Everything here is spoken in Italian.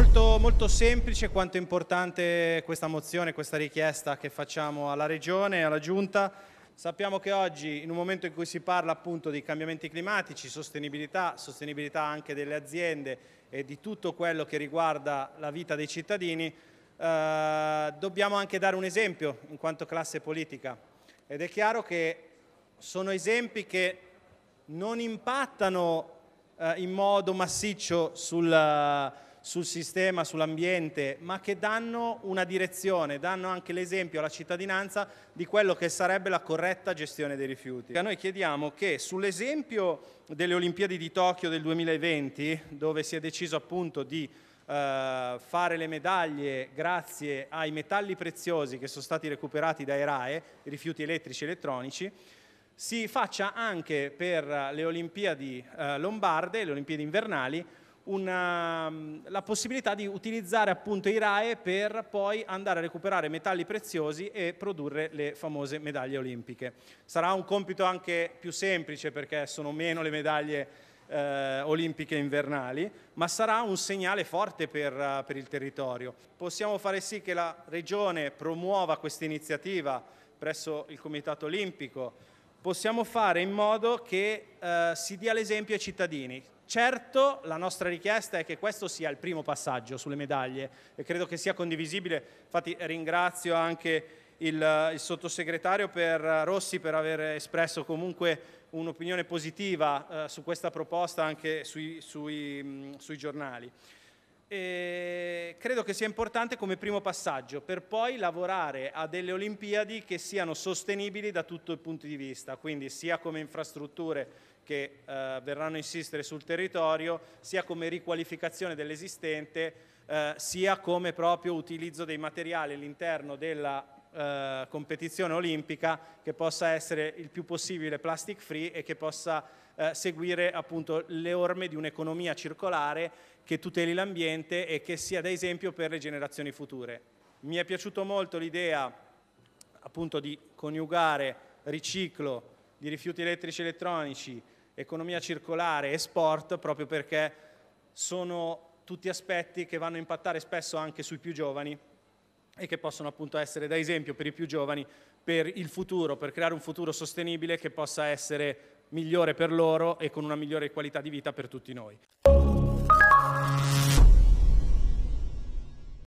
molto, molto semplice quanto è importante questa mozione, questa richiesta che facciamo alla Regione e alla Giunta. Sappiamo che oggi, in un momento in cui si parla appunto di cambiamenti climatici, sostenibilità, sostenibilità anche delle aziende e di tutto quello che riguarda la vita dei cittadini, eh, dobbiamo anche dare un esempio in quanto classe politica. Ed è chiaro che sono esempi che non impattano eh, in modo massiccio sul sul sistema, sull'ambiente, ma che danno una direzione, danno anche l'esempio alla cittadinanza di quello che sarebbe la corretta gestione dei rifiuti. A noi chiediamo che sull'esempio delle Olimpiadi di Tokyo del 2020, dove si è deciso appunto di Uh, fare le medaglie grazie ai metalli preziosi che sono stati recuperati dai RAE, i rifiuti elettrici e elettronici, si faccia anche per le Olimpiadi uh, lombarde, le Olimpiadi invernali, una, la possibilità di utilizzare appunto i RAE per poi andare a recuperare metalli preziosi e produrre le famose medaglie olimpiche. Sarà un compito anche più semplice perché sono meno le medaglie eh, olimpiche invernali, ma sarà un segnale forte per, eh, per il territorio. Possiamo fare sì che la Regione promuova questa iniziativa presso il Comitato Olimpico, possiamo fare in modo che eh, si dia l'esempio ai cittadini. Certo, la nostra richiesta è che questo sia il primo passaggio sulle medaglie e credo che sia condivisibile. Infatti ringrazio anche il, il sottosegretario per eh, Rossi per aver espresso comunque un'opinione positiva eh, su questa proposta anche sui, sui, mh, sui giornali. E credo che sia importante come primo passaggio per poi lavorare a delle Olimpiadi che siano sostenibili da tutto il punto di vista, quindi sia come infrastrutture che eh, verranno a insistere sul territorio, sia come riqualificazione dell'esistente, eh, sia come proprio utilizzo dei materiali all'interno della eh, competizione olimpica che possa essere il più possibile plastic free e che possa eh, seguire appunto le orme di un'economia circolare che tuteli l'ambiente e che sia da esempio per le generazioni future. Mi è piaciuto molto l'idea appunto di coniugare riciclo di rifiuti elettrici e elettronici, economia circolare e sport proprio perché sono tutti aspetti che vanno a impattare spesso anche sui più giovani e che possono appunto essere da esempio per i più giovani per il futuro, per creare un futuro sostenibile che possa essere migliore per loro e con una migliore qualità di vita per tutti noi.